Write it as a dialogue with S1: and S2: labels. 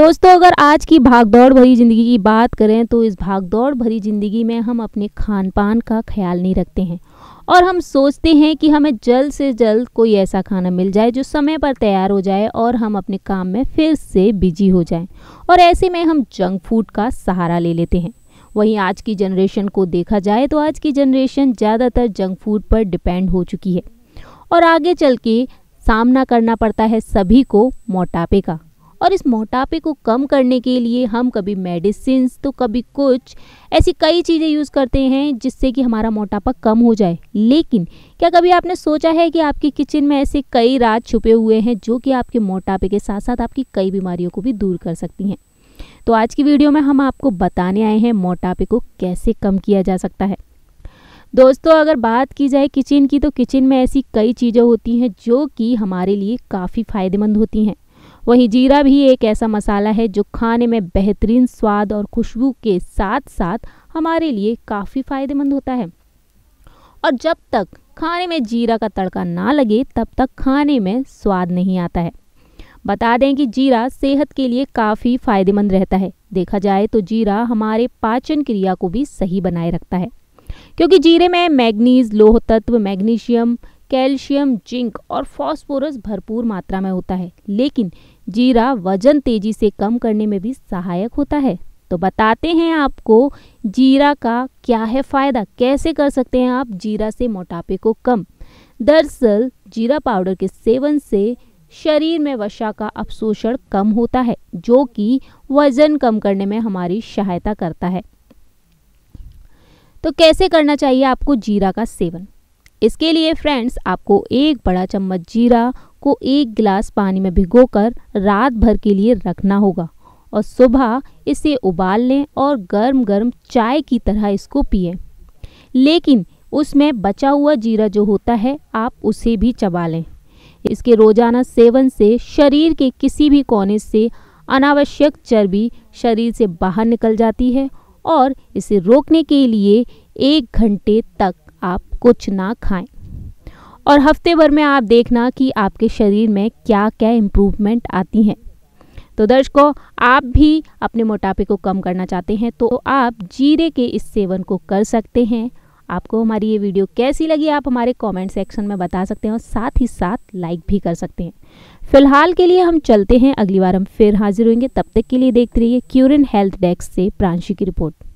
S1: दोस्तों अगर आज की भागदौड़ भरी ज़िंदगी की बात करें तो इस भागदौड़ भरी ज़िंदगी में हम अपने खान पान का ख्याल नहीं रखते हैं और हम सोचते हैं कि हमें जल्द से जल्द कोई ऐसा खाना मिल जाए जो समय पर तैयार हो जाए और हम अपने काम में फिर से बिजी हो जाएं और ऐसे में हम जंक फूड का सहारा ले लेते हैं वहीं आज की जनरेशन को देखा जाए तो आज की जनरेशन ज़्यादातर जंक फूड पर डिपेंड हो चुकी है और आगे चल के सामना करना पड़ता है सभी को मोटापे का और इस मोटापे को कम करने के लिए हम कभी मेडिसिन तो कभी कुछ ऐसी कई चीज़ें यूज़ करते हैं जिससे कि हमारा मोटापा कम हो जाए लेकिन क्या कभी आपने सोचा है कि आपकी किचन में ऐसे कई राज छुपे हुए हैं जो कि आपके मोटापे के साथ साथ आपकी कई बीमारियों को भी दूर कर सकती हैं तो आज की वीडियो में हम आपको बताने आए हैं मोटापे को कैसे कम किया जा सकता है दोस्तों अगर बात की जाए किचन की तो किचन में ऐसी कई चीज़ें होती हैं जो कि हमारे लिए काफ़ी फ़ायदेमंद होती हैं वहीं जीरा भी एक ऐसा मसाला है जो खाने में बेहतरीन स्वाद और खुशबू के साथ साथ हमारे लिए काफ़ी फायदेमंद होता है और जब तक खाने में जीरा का तड़का ना लगे तब तक खाने में स्वाद नहीं आता है बता दें कि जीरा सेहत के लिए काफ़ी फायदेमंद रहता है देखा जाए तो जीरा हमारे पाचन क्रिया को भी सही बनाए रखता है क्योंकि जीरे में मैग्नीज लोह तत्व मैग्नीशियम कैल्शियम जिंक और फॉस्फोरस भरपूर मात्रा में होता है लेकिन जीरा वजन तेजी से कम करने में भी सहायक होता है तो बताते हैं आपको जीरा का क्या है फ़ायदा कैसे कर सकते हैं आप जीरा से मोटापे को कम दरअसल जीरा पाउडर के सेवन से शरीर में वसा का अवशोषण कम होता है जो कि वजन कम करने में हमारी सहायता करता है तो कैसे करना चाहिए आपको जीरा का सेवन इसके लिए फ्रेंड्स आपको एक बड़ा चम्मच जीरा को एक गिलास पानी में भिगोकर रात भर के लिए रखना होगा और सुबह इसे उबाल लें और गर्म गर्म चाय की तरह इसको पिए लेकिन उसमें बचा हुआ जीरा जो होता है आप उसे भी चबा लें इसके रोजाना सेवन से शरीर के किसी भी कोने से अनावश्यक चर्बी शरीर से बाहर निकल जाती है और इसे रोकने के लिए एक घंटे तक आप कुछ ना खाएं और हफ्ते भर में आप देखना कि आपके शरीर में क्या क्या इम्प्रूवमेंट आती हैं तो दर्शकों आप भी अपने मोटापे को कम करना चाहते हैं तो आप जीरे के इस सेवन को कर सकते हैं आपको हमारी ये वीडियो कैसी लगी आप हमारे कमेंट सेक्शन में बता सकते हैं और साथ ही साथ लाइक भी कर सकते हैं फिलहाल के लिए हम चलते हैं अगली बार हम फिर हाजिर होंगे तब तक के लिए देखते रहिए क्यूरिन हेल्थ डेस्क से प्रांशी की रिपोर्ट